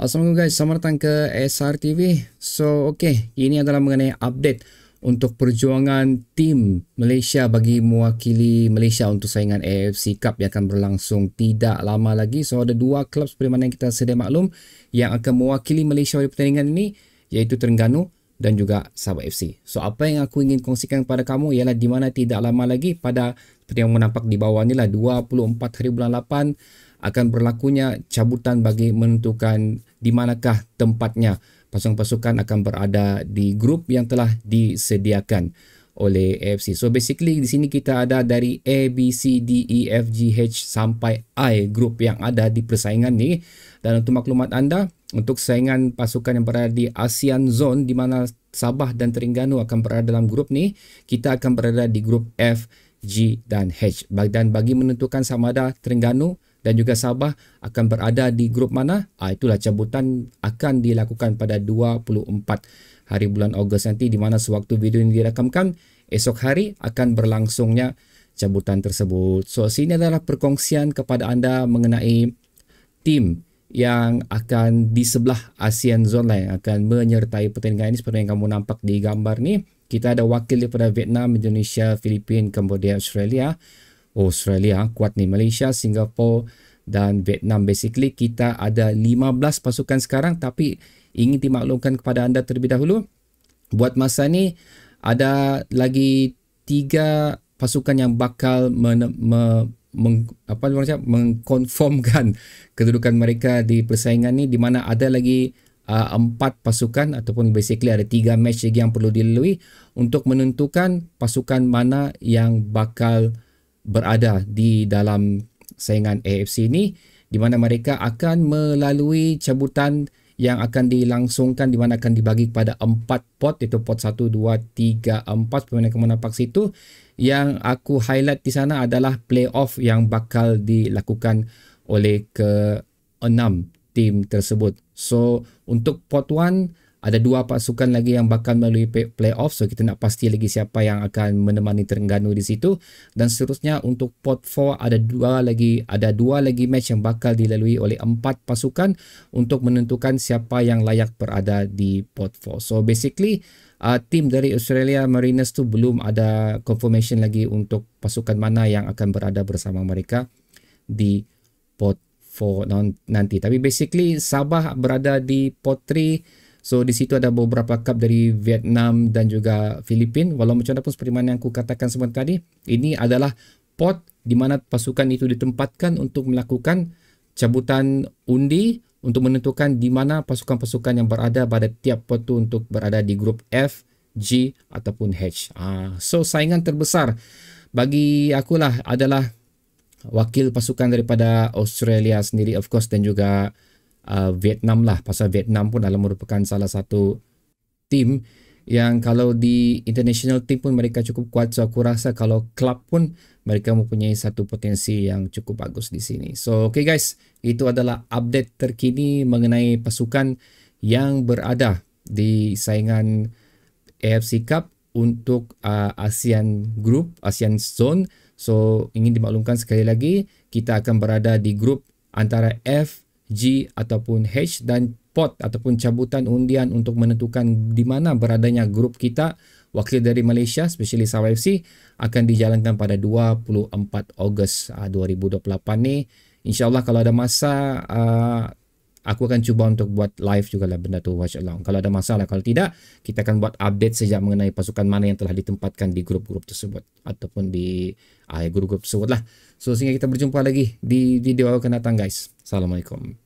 Uh, Assalamualaikum guys, selamat datang ke SRTV So okey, ini adalah mengenai update untuk perjuangan tim Malaysia bagi mewakili Malaysia untuk saingan AFC Cup yang akan berlangsung tidak lama lagi So ada dua klub seperti mana yang kita sedia maklum yang akan mewakili Malaysia pada pertandingan ini iaitu Terengganu dan juga Sabah FC. So apa yang aku ingin kongsikan kepada kamu ialah di mana tidak lama lagi pada seperti yang menampak di bawah ni lah 24 hari bulan akan berlakunya cabutan bagi menentukan di manakah tempatnya pasukan-pasukan akan berada di grup yang telah disediakan oleh AFC. So basically di sini kita ada dari A, B, C, D, E, F, G, H sampai I grup yang ada di persaingan ni. Dan untuk maklumat anda, untuk saingan pasukan yang berada di ASEAN Zone di mana Sabah dan Terengganu akan berada dalam grup ni, kita akan berada di grup F, G dan H. Dan bagi menentukan sama ada Terengganu dan juga Sabah akan berada di grup mana? Ha, itulah cabutan akan dilakukan pada 24 hari bulan Ogos nanti di mana sewaktu video ini direkamkan esok hari akan berlangsungnya cabutan tersebut. So, sini adalah perkongsian kepada anda mengenai tim yang akan di sebelah ASEAN Zone lah yang akan menyertai pertandingan ini seperti yang kamu nampak di gambar ni. Kita ada wakil daripada Vietnam, Indonesia, Filipina, Cambodia, Australia. Australia kuat ni Malaysia, Singapore dan Vietnam basically kita ada 15 pasukan sekarang tapi ingin dimaklumkan kepada anda terlebih dahulu buat masa ni ada lagi 3 pasukan yang bakal men- meng- apa orang cakap mengkonfirmkan kedudukan mereka di persaingan ni di mana ada lagi uh, empat pasukan ataupun basically ada tiga match lagi yang perlu dilalui untuk menentukan pasukan mana yang bakal berada di dalam saingan AFC ini di mana mereka akan melalui cabutan yang akan dilangsungkan di mana akan dibagi kepada empat pot iaitu pot 1, 2, 3, 4 permainan kemenangan paksi itu yang aku highlight di sana adalah playoff yang bakal dilakukan oleh ke enam tim tersebut. So untuk pot ada dua pasukan lagi yang bakal melalui playoff so kita nak pasti lagi siapa yang akan menemani Terengganu di situ dan seterusnya untuk pot 4 ada dua lagi ada dua lagi match yang bakal dilalui oleh empat pasukan untuk menentukan siapa yang layak berada di pot 4 so basically uh, tim dari Australia Mariners tu belum ada confirmation lagi untuk pasukan mana yang akan berada bersama mereka di pot 4 nanti tapi basically Sabah berada di pot 3 So di situ ada beberapa cup dari Vietnam dan juga Filipina. Walau macam mana pun seperti mana yang aku katakan sebentar tadi, ini adalah pot di mana pasukan itu ditempatkan untuk melakukan cabutan undi untuk menentukan di mana pasukan-pasukan yang berada pada tiap pot itu untuk berada di grup F, G ataupun H. Ah, so saingan terbesar bagi aku lah adalah wakil pasukan daripada Australia sendiri of course dan juga Ah, Vietnam lah pasal Vietnam pun dalam merupakan salah satu tim yang kalau di international team pun mereka cukup kuat so aku rasa kalau club pun mereka mempunyai satu potensi yang cukup bagus di sini. So okay guys, itu adalah update terkini mengenai pasukan yang berada di saingan AFC Cup untuk uh, ASEAN Group, ASEAN Zone. So ingin dimaklumkan sekali lagi kita akan berada di grup antara F, G ataupun H dan pot ataupun cabutan undian untuk menentukan di mana beradanya grup kita wakil dari Malaysia especially Sabah FC akan dijalankan pada 24 Ogos 2028 ah, ni insyaallah kalau ada masa ah, aku akan cuba untuk buat live juga lah benda tu watch kalau ada masalah kalau tidak kita akan buat update saja mengenai pasukan mana yang telah ditempatkan di grup-grup tersebut ataupun di ah, grup-grup tersebut lah so sehingga kita berjumpa lagi di video akan datang guys Assalamualaikum.